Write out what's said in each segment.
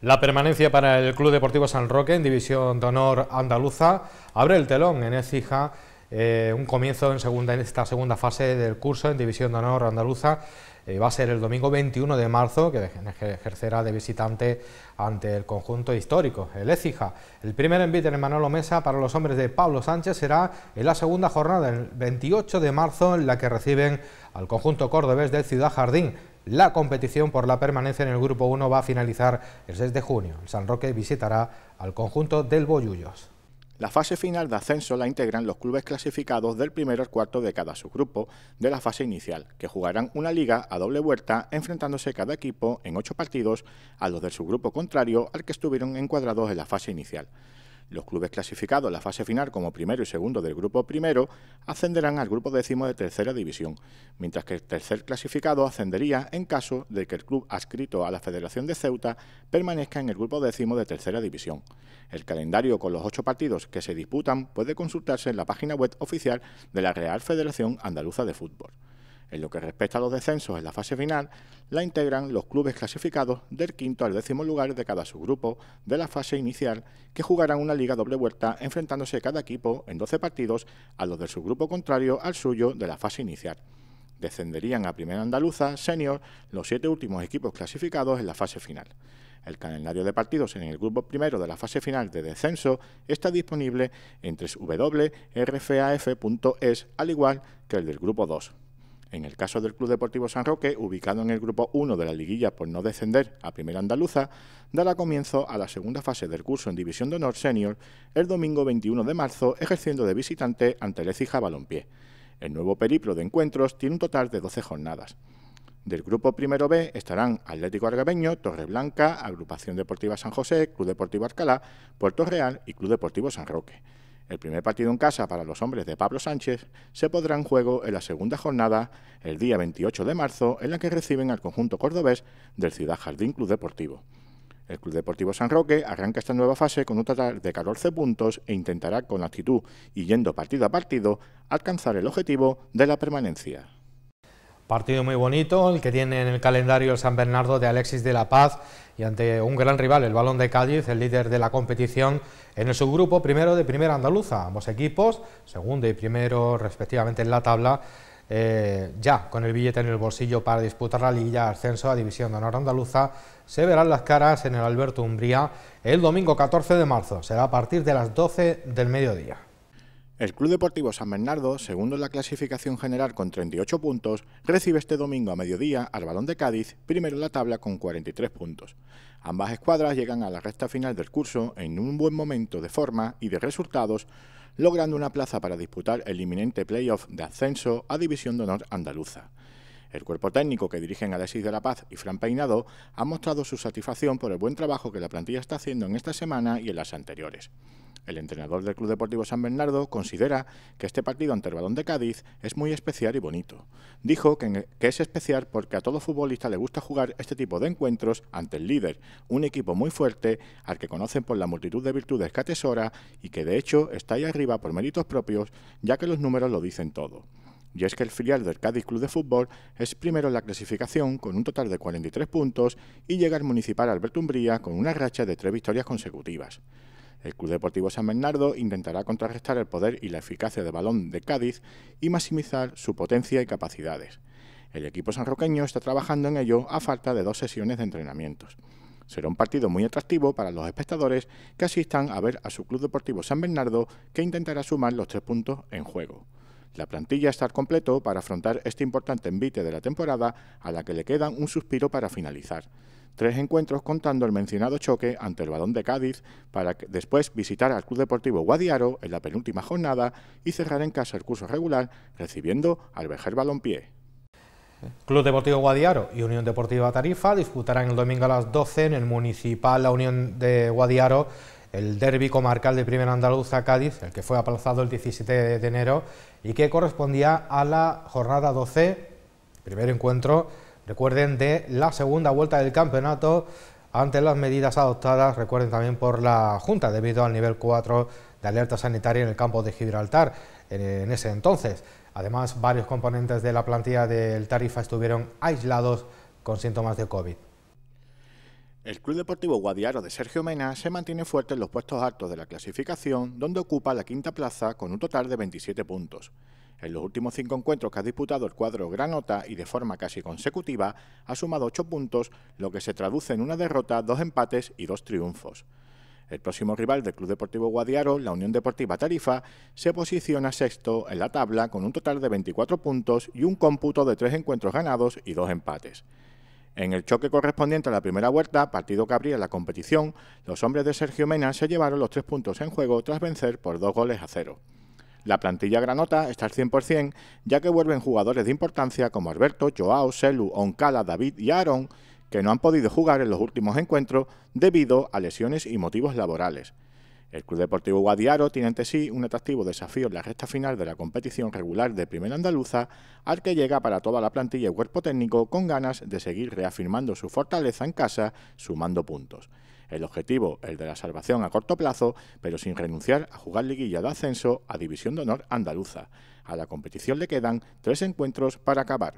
La permanencia para el Club Deportivo San Roque en División de Honor Andaluza abre el telón en Ecija eh, un comienzo en, segunda, esta segunda fase del curso en División de Honor Andaluza. Eh, va a ser el domingo 21 de marzo, que ejercerá de visitante ante el conjunto histórico, el Écija. El primer envite en Manolo Mesa para los hombres de Pablo Sánchez será en la segunda jornada, el 28 de marzo, en la que reciben al conjunto cordobés del Ciudad Jardín. La competición por la permanencia en el Grupo 1 va a finalizar el 6 de junio. El San Roque visitará al conjunto del Boyullos. La fase final de ascenso la integran los clubes clasificados del primero al cuarto de cada subgrupo de la fase inicial, que jugarán una liga a doble vuelta enfrentándose cada equipo en ocho partidos a los del subgrupo contrario al que estuvieron encuadrados en la fase inicial. Los clubes clasificados en la fase final como primero y segundo del grupo primero ascenderán al grupo décimo de tercera división, mientras que el tercer clasificado ascendería en caso de que el club adscrito a la Federación de Ceuta permanezca en el grupo décimo de tercera división. El calendario con los ocho partidos que se disputan puede consultarse en la página web oficial de la Real Federación Andaluza de Fútbol. En lo que respecta a los descensos en la fase final, la integran los clubes clasificados del quinto al décimo lugar de cada subgrupo de la fase inicial, que jugarán una liga doble vuelta enfrentándose cada equipo en 12 partidos a los del subgrupo contrario al suyo de la fase inicial. Descenderían a Primera Andaluza Senior los siete últimos equipos clasificados en la fase final. El calendario de partidos en el grupo primero de la fase final de descenso está disponible en www.rfaf.es, al igual que el del grupo 2. En el caso del Club Deportivo San Roque, ubicado en el grupo 1 de la liguilla por no descender a Primera Andaluza, dará comienzo a la segunda fase del curso en División de Honor Senior el domingo 21 de marzo, ejerciendo de visitante ante Lecija Balompié. El nuevo periplo de encuentros tiene un total de 12 jornadas. Del grupo primero B estarán Atlético Argabeño, Torreblanca, Agrupación Deportiva San José, Club Deportivo Alcalá, Puerto Real y Club Deportivo San Roque. El primer partido en casa para los hombres de Pablo Sánchez se podrá en juego en la segunda jornada, el día 28 de marzo, en la que reciben al conjunto cordobés del Ciudad Jardín Club Deportivo. El Club Deportivo San Roque arranca esta nueva fase con un total de 14 puntos e intentará con actitud y yendo partido a partido alcanzar el objetivo de la permanencia. Partido muy bonito, el que tiene en el calendario el San Bernardo de Alexis de la Paz y ante un gran rival, el Balón de Cádiz, el líder de la competición en el subgrupo primero de Primera Andaluza. Ambos equipos, segundo y primero respectivamente en la tabla, eh, ya con el billete en el bolsillo para disputar la liguilla ascenso a División de Honor Andaluza, se verán las caras en el Alberto Umbría el domingo 14 de marzo. Será a partir de las 12 del mediodía. El Club Deportivo San Bernardo, segundo en la clasificación general con 38 puntos, recibe este domingo a mediodía al Balón de Cádiz, primero en la tabla con 43 puntos. Ambas escuadras llegan a la recta final del curso en un buen momento de forma y de resultados, logrando una plaza para disputar el inminente playoff de ascenso a División de Honor Andaluza. El cuerpo técnico que dirigen Alexis de la Paz y Fran Peinado ha mostrado su satisfacción por el buen trabajo que la plantilla está haciendo en esta semana y en las anteriores. El entrenador del Club Deportivo San Bernardo considera que este partido ante el Balón de Cádiz es muy especial y bonito. Dijo e, que, es especial porque a todo futbolista le gusta jugar este tipo de encuentros ante el líder, un equipo muy fuerte al que conocen por la multitud de virtudes que atesora y que de hecho está ahí arriba por méritos propios, ya que los números lo dicen todo. Y es que el filial del Cádiz Club de Fútbol es primero en la clasificación con un total de 43 puntos y llega al municipal Alberto Umbría con una racha de tres victorias consecutivas. El Club Deportivo San Bernardo intentará contrarrestar el poder y la eficacia de balón de Cádiz y maximizar su potencia y capacidades. El equipo sanroqueño está trabajando en ello a falta de dos sesiones de entrenamientos. Será un partido muy atractivo para los espectadores que asistan a ver a su Club Deportivo San Bernardo que intentará sumar los tres puntos en juego. La plantilla está al completo para afrontar este importante envite de la temporada a la que le quedan un suspiro para finalizar tres encuentros contando el mencionado choque ante el Balón de Cádiz, para después visitar al Club Deportivo Guadiaro en la penúltima jornada y cerrar en casa el curso regular recibiendo al Bejer Balompié. Club Deportivo Guadiaro y Unión Deportiva Tarifa disputarán el domingo a las 12 en el Municipal La Unión de Guadiaro el derbi comarcal de Primera Andaluza Cádiz, el que fue aplazado el 17 de enero y que correspondía a la jornada 12, primer encuentro recuerden, de la segunda vuelta del campeonato ante las medidas adoptadas, recuerden también por la Junta, debido al nivel 4 de alerta sanitaria en el campo de Gibraltar en ese entonces. Además, varios componentes de la plantilla del Tarifa estuvieron aislados con síntomas de COVID. El Club Deportivo Guadiaro de Sergio Mena se mantiene fuerte en los puestos altos de la clasificación, donde ocupa la quinta plaza con un total de 27 puntos. En los últimos cinco encuentros que ha disputado el cuadro Granota y de forma casi consecutiva, ha sumado ocho puntos, lo que se traduce en una derrota, dos empates y dos triunfos. El próximo rival del Club Deportivo Guadiaro, la Unión Deportiva Tarifa, se posiciona sexto en la tabla con un total de 24 puntos y un cómputo de tres encuentros ganados y dos empates. En el choque correspondiente a la primera vuelta, partido que abría la competición, los hombres de Sergio Mena se llevaron los tres puntos en juego tras vencer por dos goles a cero. La plantilla granota está al 100%, ya que vuelven jugadores de importancia como Alberto, Joao, Selu, Oncala, David y Aaron, que no han podido jugar en los últimos encuentros debido a lesiones y motivos laborales. El Club Deportivo Guadiaro tiene ante sí un atractivo desafío en la recta final de la competición regular de Primera Andaluza, al que llega para toda la plantilla y cuerpo técnico con ganas de seguir reafirmando su fortaleza en casa, sumando puntos. El objetivo, el de la salvación a corto plazo, pero sin renunciar a jugar liguilla de ascenso a División de Honor andaluza. A la competición le quedan tres encuentros para acabar.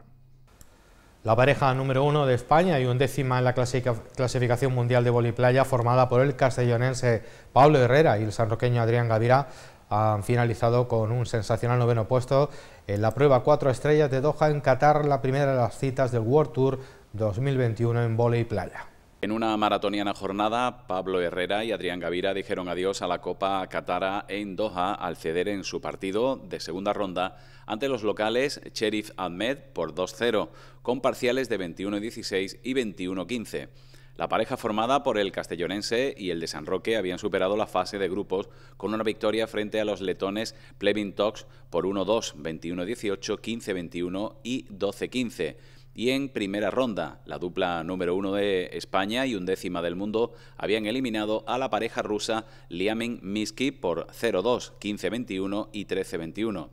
La pareja número uno de España y un décima en la clasificación mundial de playa formada por el castellonense Pablo Herrera y el sanroqueño Adrián Gavira, han finalizado con un sensacional noveno puesto en la prueba cuatro estrellas de Doha en Qatar, la primera de las citas del World Tour 2021 en vóley playa. En una maratoniana jornada, Pablo Herrera y Adrián Gavira dijeron adiós a la Copa Catara en Doha al ceder en su partido de segunda ronda ante los locales Sheriff Ahmed por 2-0, con parciales de 21-16 y 21-15. La pareja formada por el castellonense y el de San Roque habían superado la fase de grupos con una victoria frente a los letones Plevin Tox por 1-2, 21-18, 15-21 y 12-15. Y en primera ronda, la dupla número uno de España y undécima del mundo habían eliminado a la pareja rusa Liamen Miski por 0-2, 15-21 y 13-21.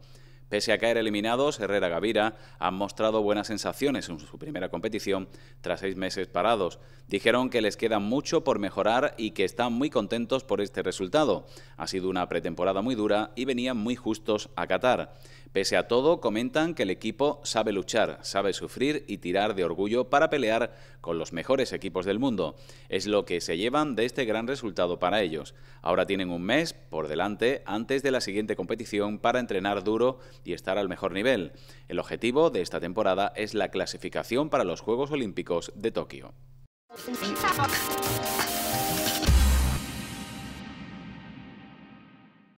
Pese a caer eliminados, Herrera Gavira han mostrado buenas sensaciones en su primera competición tras seis meses parados. Dijeron que les queda mucho por mejorar y que están muy contentos por este resultado. Ha sido una pretemporada muy dura y venían muy justos a Qatar. Pese a todo, comentan que el equipo sabe luchar, sabe sufrir y tirar de orgullo para pelear con los mejores equipos del mundo. Es lo que se llevan de este gran resultado para ellos. Ahora tienen un mes por delante antes de la siguiente competición para entrenar duro y estar al mejor nivel. El objetivo de esta temporada es la clasificación para los Juegos Olímpicos de Tokio.